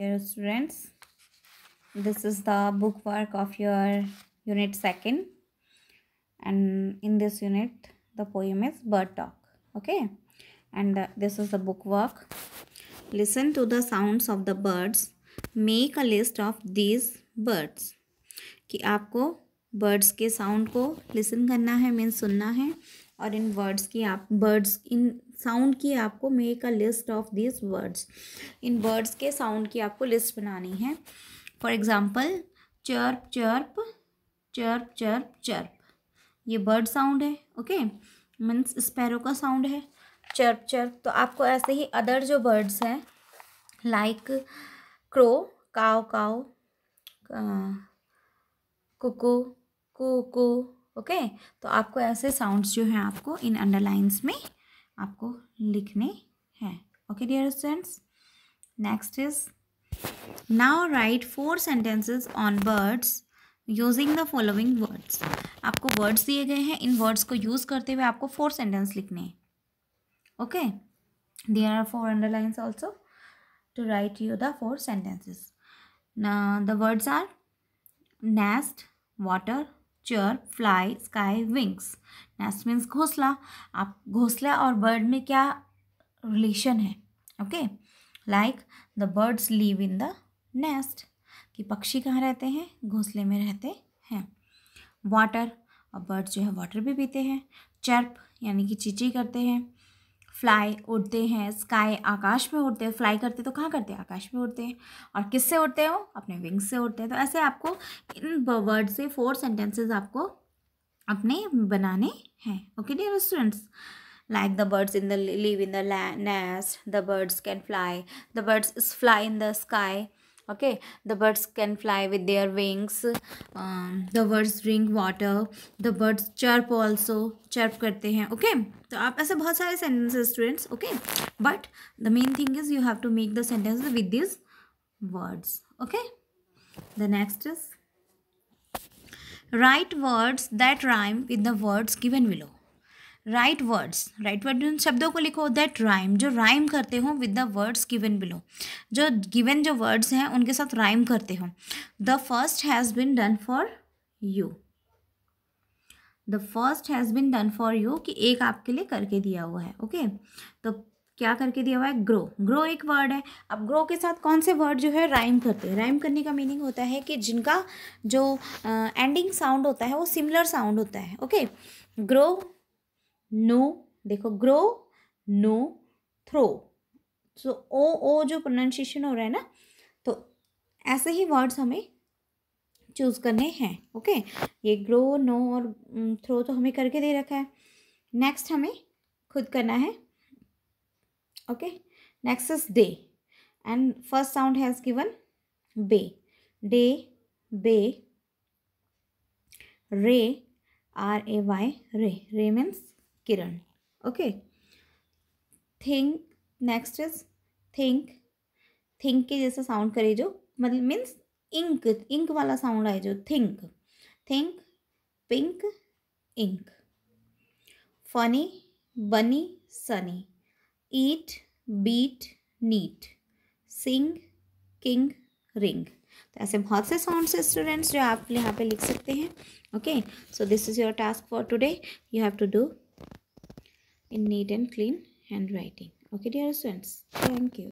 Dear students, this is the book work of your unit second and in this unit the poem is bird talk okay and the, this is the book work listen to the sounds of the birds make a list of these birds कि आपको birds के sound को listen करना है means सुनना है और इन words की आप बर्ड्स इन साउंड की आपको make a list of this words इन वर्ड्स के साउंड की आपको लिस्ट बनानी है for example chirp chirp chirp chirp chirp ये बर्ड साउंड है ओके मीन्स स्पैरो का साउंड है चर्प चर्प तो आपको ऐसे ही अदर जो बर्ड्स हैं like crow caw caw cuckoo cuckoo okay तो आपको ऐसे साउंड्स जो हैं आपको इन अंडरलाइंस में आपको लिखने हैं okay dear students next is now write four sentences on words using the following words आपको वर्ड्स दिए गए हैं इन वर्ड्स को यूज़ करते हुए आपको फोर सेंटेंस लिखने हैं okay they are four underlines also to write you the four sentences the words are nest water चर fly sky wings nest means घोसला आप घोसला और बर्ड में क्या रिलेशन है okay like the birds live in the nest कि पक्षी कहाँ रहते हैं घोसले में रहते हैं वाटर और बर्ड्स जो है वाटर भी पीते हैं चर्प यानी कि चीची करते हैं फ्लाई उड़ते हैं स्काई आकाश में उड़ते हैं फ्लाई करते तो कहाँ करते हैं आकाश में उड़ते हैं और किससे उड़ते हैं वो अपने विंग्स से उड़ते हैं तो ऐसे आपको इन वर्ड से फोर सेंटेंसेस आपको अपने बनाने हैं okay dear students like the birds in the live in the nest the birds can fly the birds fly in the sky okay the birds can fly with their wings um, the birds drink water the birds chirp also chirp करते हैं okay तो आप ऐसे बहुत सारे sentences students okay but the main thing is you have to make the sentence with these words okay the next is write words that rhyme with the words given below write words write word उन शब्दों को लिखो that rhyme जो rhyme करते हो with the words given below जो given जो words हैं उनके साथ राइम करते हो the first has been done for you the first has been done for you कि एक आपके लिए करके दिया हुआ है ओके okay? तो क्या करके दिया हुआ है ग्रो ग्रो एक वर्ड है अब ग्रो के साथ कौन से वर्ड जो है राइम करते हैं राइम करने का मीनिंग होता है कि जिनका जो एंडिंग uh, साउंड होता है वो सिमिलर साउंड होता है ओके okay? ग्रो नो देखो grow no throw so O O जो प्रोनाउंसिएशन हो रहा है ना तो ऐसे ही वर्ड्स हमें चूज करने हैं ओके ये ग्रो नो और थ्रो mm, तो हमें करके दे रखा है नेक्स्ट हमें खुद करना है okay next is day and first sound has given bay day bay ray R A Y ray ray means किरण okay think next is think think के जैसा साउंड करे जो मतलब मीन्स इंक इंक वाला साउंड आए जो think think pink ink funny bunny sunny eat beat neat sing king ring तो ऐसे बहुत से साउंड्स हैं स्टूडेंट्स जो आप यहाँ पे लिख सकते हैं okay so this is your task for today you have to do in neat and clean handwriting okay dear students thank you